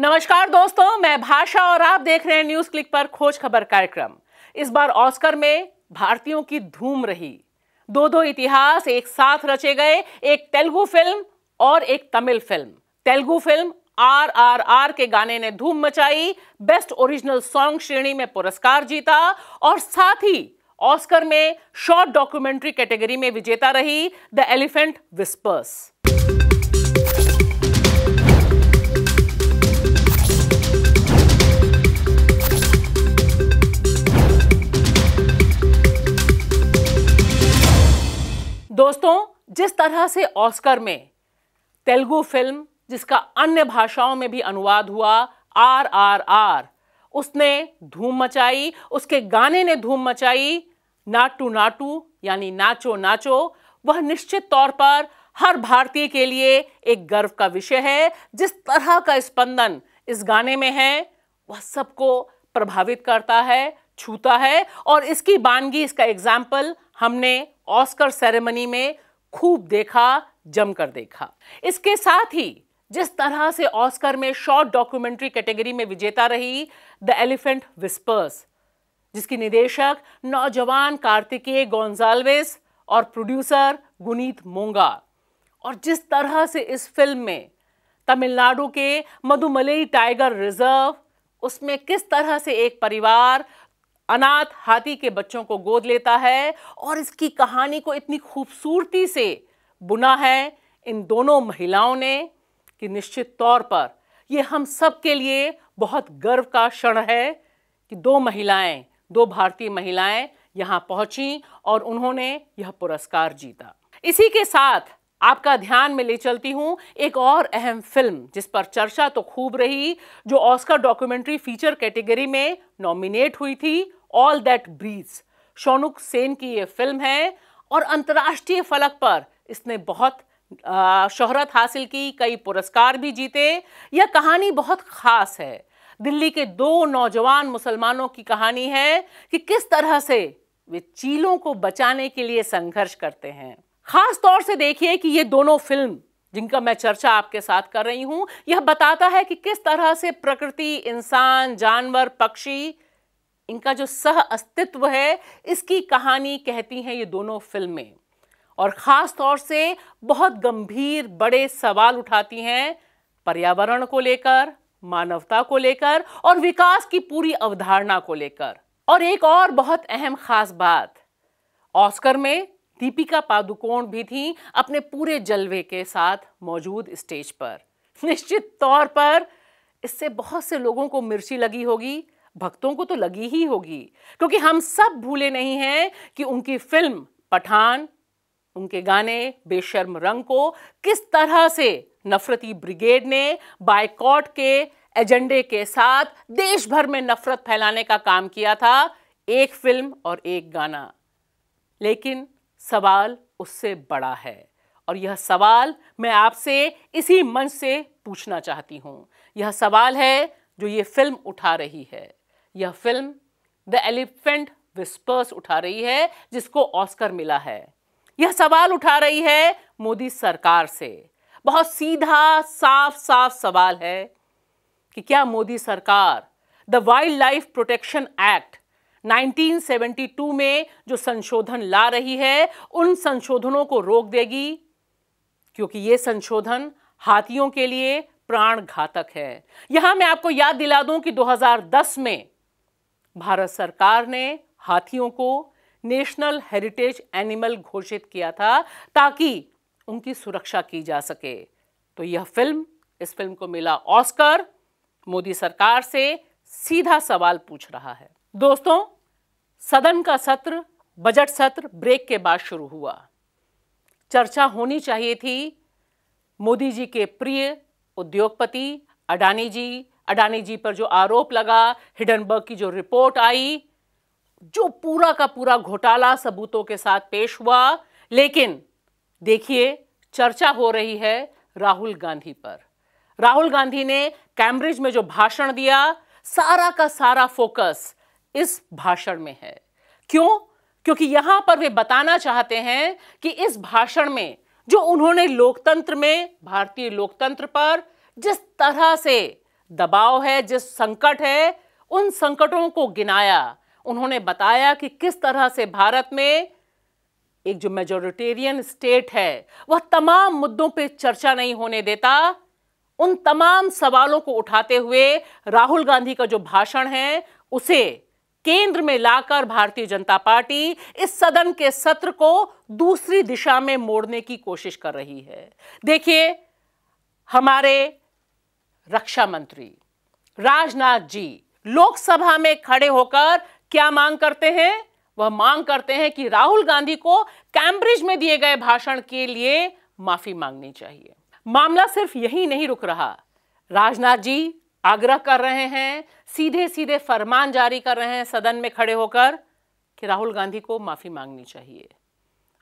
नमस्कार दोस्तों मैं भाषा और आप देख रहे हैं न्यूज क्लिक पर खोज खबर कार्यक्रम इस बार ऑस्कर में भारतीयों की धूम रही दो दो इतिहास एक साथ रचे गए एक तेलुगु फिल्म और एक Tamil film Telugu film R R R के गाने ने धूम मचाई बेस्ट ओरिजिनल सॉन्ग श्रेणी में पुरस्कार जीता और साथ ही ऑस्कर में शॉर्ट डॉक्यूमेंट्री कैटेगरी में विजेता रही द एलिफेंट विस्पर्स दोस्तों जिस तरह से ऑस्कर में तेलुगु फिल्म जिसका अन्य भाषाओं में भी अनुवाद हुआ आर आर आर उसने धूम मचाई उसके गाने ने धूम मचाई नाटू नाटू यानी नाचो नाचो वह निश्चित तौर पर हर भारतीय के लिए एक गर्व का विषय है जिस तरह का स्पंदन इस, गाने में है वह सबको प्रभावित करता है छूता है और इसकी बानगी इसका एग्जाम्पल हमने ऑस्कर सेरेमनी में खूब देखा जमकर देखा इसके साथ ही जिस तरह से ऑस्कर में शॉर्ट डॉक्यूमेंट्री कैटेगरी में विजेता रही द एलिफेंट विस्पर्स जिसकी निदेशक नौजवान कार्तिकेय गोंजालवेस और प्रोड्यूसर गुनीत मोंगा और जिस तरह से इस फिल्म में तमिलनाडु के मधुमलई टाइगर रिजर्व उसमें किस तरह से एक परिवार अनाथ हाथी के बच्चों को गोद लेता है और इसकी कहानी को इतनी खूबसूरती से बुना है इन दोनों महिलाओं ने कि निश्चित तौर पर ये हम सब के लिए बहुत गर्व का क्षण है कि दो महिलाएं दो भारतीय महिलाएं यहाँ पहुँची और उन्होंने यह पुरस्कार जीता इसी के साथ आपका ध्यान में ले चलती हूँ एक और अहम फिल्म जिस पर चर्चा तो खूब रही जो ऑस्कर डॉक्यूमेंट्री फीचर कैटेगरी में नॉमिनेट हुई थी All That Breathes Shaunak Sen की यह फिल्म है और अंतर्राष्ट्रीय फलक पर इसने बहुत शोहरत हासिल की कई पुरस्कार भी जीते यह कहानी बहुत ख़ास है दिल्ली के दो नौजवान मुसलमानों की कहानी है कि किस तरह से वे चीलों को बचाने के लिए संघर्ष करते हैं खास तौर से देखिए कि ये दोनों फिल्म जिनका मैं चर्चा आपके साथ कर रही हूं यह बताता है कि किस तरह से प्रकृति इंसान जानवर पक्षी इनका जो सह अस्तित्व है इसकी कहानी कहती हैं ये दोनों फिल्में और ख़ास तौर से बहुत गंभीर बड़े सवाल उठाती हैं पर्यावरण को लेकर मानवता को लेकर और विकास की पूरी अवधारणा को लेकर और एक और बहुत अहम ख़ास बात ऑस्कर में दीपिका पादुकोण भी थी अपने पूरे जलवे के साथ मौजूद स्टेज पर निश्चित तौर पर इससे बहुत से लोगों को मिर्ची लगी होगी भक्तों को तो लगी ही होगी क्योंकि हम सब भूले नहीं हैं कि उनकी फिल्म पठान उनके गाने बेशर्म रंग को किस तरह से नफरती ब्रिगेड ने बायकॉट के एजेंडे के साथ देश भर में नफरत फैलाने का काम किया था एक फिल्म और एक गाना लेकिन सवाल उससे बड़ा है और यह सवाल मैं आपसे इसी मंच से पूछना चाहती हूँ यह सवाल है जो ये फिल्म उठा रही है यह फिल्म द एलिफेंट विस्पर्स उठा रही है जिसको ऑस्कर मिला है यह सवाल उठा रही है मोदी सरकार से बहुत सीधा साफ साफ सवाल है कि क्या मोदी सरकार the Wildlife Protection Act 1972 में जो संशोधन ला रही है उन संशोधनों को रोक देगी क्योंकि ये संशोधन हाथियों के लिए प्राण घातक है यहां मैं आपको याद दिला दूं कि 2010 में भारत सरकार ने हाथियों को नेशनल हेरिटेज एनिमल घोषित किया था ताकि उनकी सुरक्षा की जा सके तो यह फिल्म इस फिल्म को मिला ऑस्कर मोदी सरकार से सीधा सवाल पूछ रहा है दोस्तों सदन का सत्र बजट सत्र ब्रेक के बाद शुरू हुआ चर्चा होनी चाहिए थी मोदी जी के प्रिय उद्योगपति अडानी जी अडानी जी पर जो आरोप लगा हिडनबर्ग की जो रिपोर्ट आई जो पूरा का पूरा घोटाला सबूतों के साथ पेश हुआ लेकिन देखिए चर्चा हो रही है राहुल गांधी पर राहुल गांधी ने कैम्ब्रिज में जो भाषण दिया सारा का सारा फोकस इस भाषण में है क्यों क्योंकि यहां पर वे बताना चाहते हैं कि इस भाषण में जो उन्होंने लोकतंत्र में भारतीय लोकतंत्र पर जिस तरह से दबाव है जिस संकट है उन संकटों को गिनाया उन्होंने बताया कि किस तरह से भारत में एक जो मेजोरिटेरियन स्टेट है वह तमाम मुद्दों पे चर्चा नहीं होने देता उन तमाम सवालों को उठाते हुए राहुल गांधी का जो भाषण है उसे केंद्र में लाकर भारतीय जनता पार्टी इस सदन के सत्र को दूसरी दिशा में मोड़ने की कोशिश कर रही है देखिए हमारे रक्षा मंत्री राजनाथ जी लोकसभा में खड़े होकर क्या मांग करते हैं वह मांग करते हैं कि राहुल गांधी को कैम्ब्रिज में दिए गए भाषण के लिए माफी मांगनी चाहिए मामला सिर्फ यही नहीं रुक रहा राजनाथ जी आग्रह कर रहे हैं सीधे सीधे फरमान जारी कर रहे हैं सदन में खड़े होकर कि राहुल गांधी को माफी मांगनी चाहिए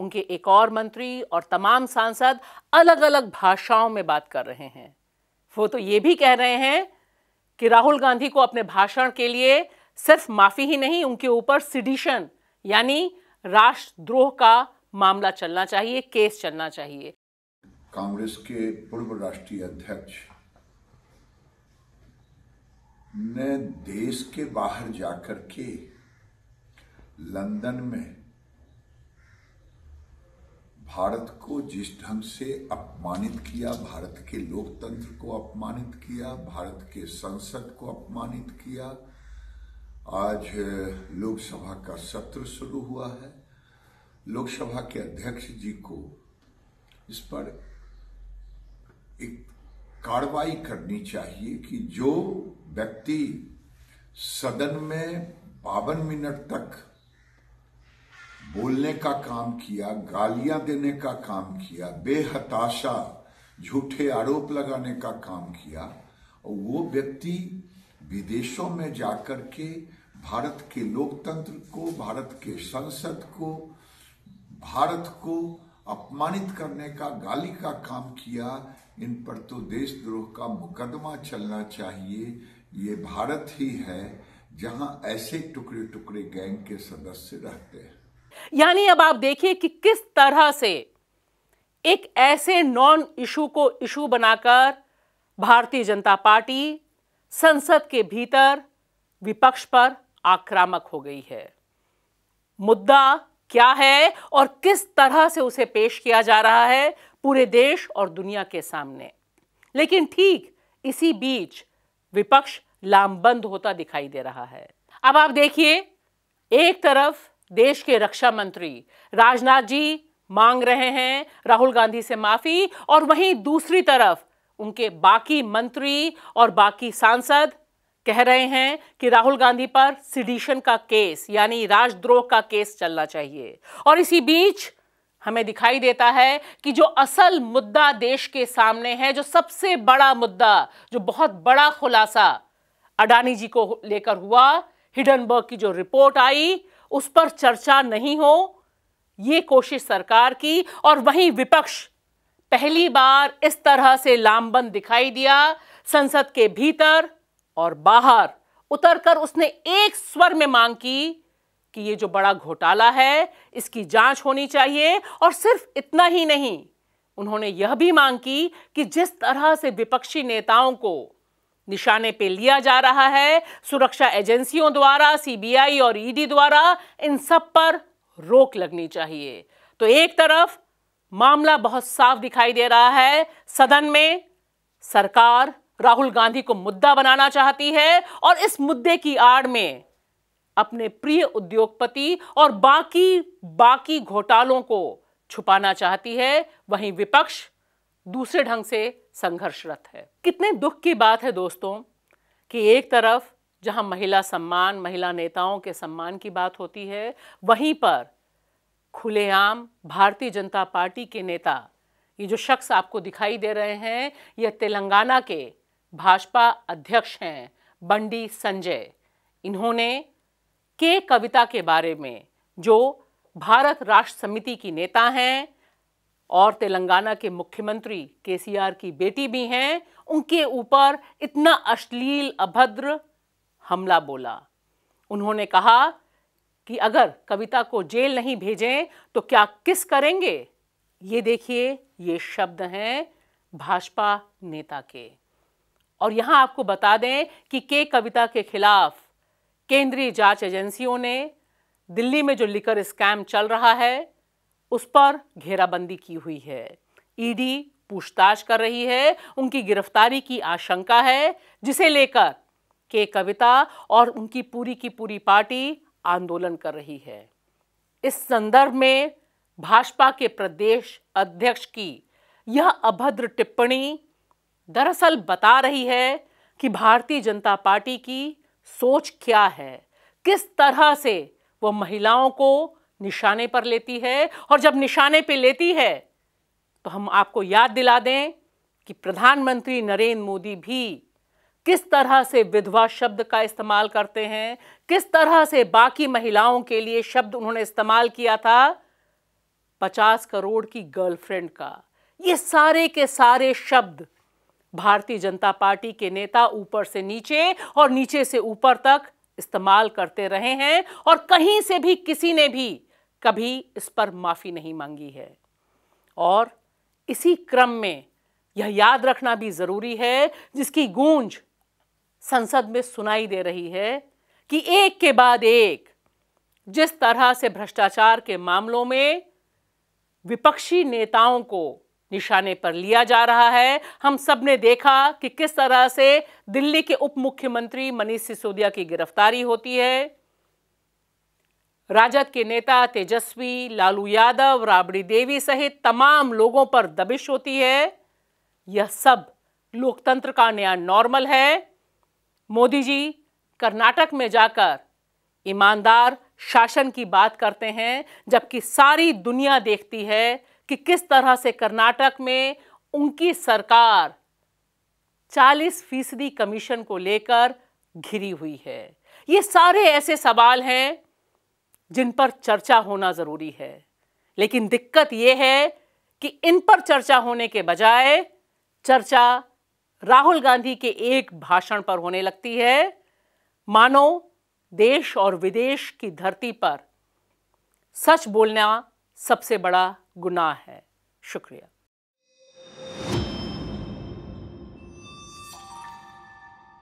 उनके एक और मंत्री और तमाम सांसद अलग अलग भाषाओं में बात कर रहे हैं वो तो ये भी कह रहे हैं कि राहुल गांधी को अपने भाषण के लिए सिर्फ माफी ही नहीं उनके ऊपर सिडिशन यानी राष्ट्रद्रोह का मामला चलना चाहिए केस चलना चाहिए कांग्रेस के पूर्व राष्ट्रीय अध्यक्ष ने देश के बाहर जाकर के लंदन में भारत को जिस ढंग से अपमानित किया भारत के लोकतंत्र को अपमानित किया भारत के संसद को अपमानित किया आज लोकसभा का सत्र शुरू हुआ है लोकसभा के अध्यक्ष जी को इस पर एक कार्रवाई करनी चाहिए कि जो व्यक्ति सदन में बावन मिनट तक बोलने का काम किया गालियां देने का काम किया बेहताशा झूठे आरोप लगाने का काम किया और वो व्यक्ति विदेशों में जाकर के भारत के लोकतंत्र को भारत के संसद को भारत को अपमानित करने का गाली का काम किया इन पर तो देशद्रोह का मुकदमा चलना चाहिए ये भारत ही है जहां ऐसे टुकड़े टुकड़े गैंग के सदस्य रहते हैं यानी अब आप देखिए कि किस तरह से एक ऐसे नॉन इशू को इशू बनाकर भारतीय जनता पार्टी संसद के भीतर विपक्ष पर आक्रामक हो गई है मुद्दा क्या है और किस तरह से उसे पेश किया जा रहा है पूरे देश और दुनिया के सामने लेकिन ठीक इसी बीच विपक्ष लामबंद होता दिखाई दे रहा है अब आप देखिए एक तरफ देश के रक्षा मंत्री राजनाथ जी मांग रहे हैं राहुल गांधी से माफी और वहीं दूसरी तरफ उनके बाकी मंत्री और बाकी सांसद कह रहे हैं कि राहुल गांधी पर सिडिशन का केस यानी राजद्रोह का केस चलना चाहिए और इसी बीच हमें दिखाई देता है कि जो असल मुद्दा देश के सामने है जो सबसे बड़ा मुद्दा जो बहुत बड़ा खुलासा अडानी जी को लेकर हुआ हिडनबर्ग की जो रिपोर्ट आई उस पर चर्चा नहीं हो ये कोशिश सरकार की और वहीं विपक्ष पहली बार इस तरह से लामबंद दिखाई दिया संसद के भीतर और बाहर उतरकर उसने एक स्वर में मांग की कि ये जो बड़ा घोटाला है इसकी जांच होनी चाहिए और सिर्फ इतना ही नहीं उन्होंने यह भी मांग की कि जिस तरह से विपक्षी नेताओं को निशाने पे लिया जा रहा है सुरक्षा एजेंसियों द्वारा सीबीआई और ईडी द्वारा इन सब पर रोक लगनी चाहिए तो एक तरफ मामला बहुत साफ दिखाई दे रहा है सदन में सरकार राहुल गांधी को मुद्दा बनाना चाहती है और इस मुद्दे की आड़ में अपने प्रिय उद्योगपति और बाकी बाकी घोटालों को छुपाना चाहती है वहीं विपक्ष दूसरे ढंग से संघर्षरत है कितने दुख की बात है दोस्तों कि एक तरफ जहां महिला सम्मान महिला नेताओं के सम्मान की बात होती है वहीं पर खुलेआम भारतीय जनता पार्टी के नेता ये जो शख्स आपको दिखाई दे रहे हैं यह तेलंगाना के भाजपा अध्यक्ष हैं बंडी संजय इन्होंने के कविता के बारे में जो भारत राष्ट्र समिति की नेता हैं और तेलंगाना के मुख्यमंत्री केसीआर की बेटी भी हैं उनके ऊपर इतना अश्लील अभद्र हमला बोला उन्होंने कहा कि अगर कविता को जेल नहीं भेजें तो क्या किस करेंगे ये देखिए ये शब्द हैं भाजपा नेता के और यहां आपको बता दें कि के कविता के खिलाफ केंद्रीय जांच एजेंसियों ने दिल्ली में जो लिकर स्कैम चल रहा है उस पर घेराबंदी की हुई है ईडी पूछताछ कर रही है उनकी गिरफ्तारी की आशंका है जिसे लेकर के कविता और उनकी पूरी की पूरी पार्टी आंदोलन कर रही है इस संदर्भ में भाजपा के प्रदेश अध्यक्ष की यह अभद्र टिप्पणी दरअसल बता रही है कि भारतीय जनता पार्टी की सोच क्या है किस तरह से वो महिलाओं को निशाने पर लेती है और जब निशाने पे लेती है तो हम आपको याद दिला दें कि प्रधानमंत्री नरेंद्र मोदी भी किस तरह से विधवा शब्द का इस्तेमाल करते हैं किस तरह से बाकी महिलाओं के लिए शब्द उन्होंने इस्तेमाल किया था पचास करोड़ की गर्लफ्रेंड का ये सारे के सारे शब्द भारतीय जनता पार्टी के नेता ऊपर से नीचे और नीचे से ऊपर तक इस्तेमाल करते रहे हैं और कहीं से भी किसी ने भी कभी इस पर माफ़ी नहीं मांगी है और इसी क्रम में यह याद रखना भी ज़रूरी है जिसकी गूंज संसद में सुनाई दे रही है कि एक के बाद एक जिस तरह से भ्रष्टाचार के मामलों में विपक्षी नेताओं को निशाने पर लिया जा रहा है हम सब ने देखा कि किस तरह से दिल्ली के उप मुख्यमंत्री मनीष सिसोदिया की गिरफ्तारी होती है राजद के नेता तेजस्वी लालू यादव राबड़ी देवी सहित तमाम लोगों पर दबिश होती है यह सब लोकतंत्र का नया नॉर्मल है मोदी जी कर्नाटक में जाकर ईमानदार शासन की बात करते हैं जबकि सारी दुनिया देखती है कि किस तरह से कर्नाटक में उनकी सरकार 40 फीसदी कमीशन को लेकर घिरी हुई है ये सारे ऐसे सवाल हैं जिन पर चर्चा होना ज़रूरी है लेकिन दिक्कत ये है कि इन पर चर्चा होने के बजाय चर्चा राहुल गांधी के एक भाषण पर होने लगती है मानो देश और विदेश की धरती पर सच बोलना सबसे बड़ा गुनाह है शुक्रिया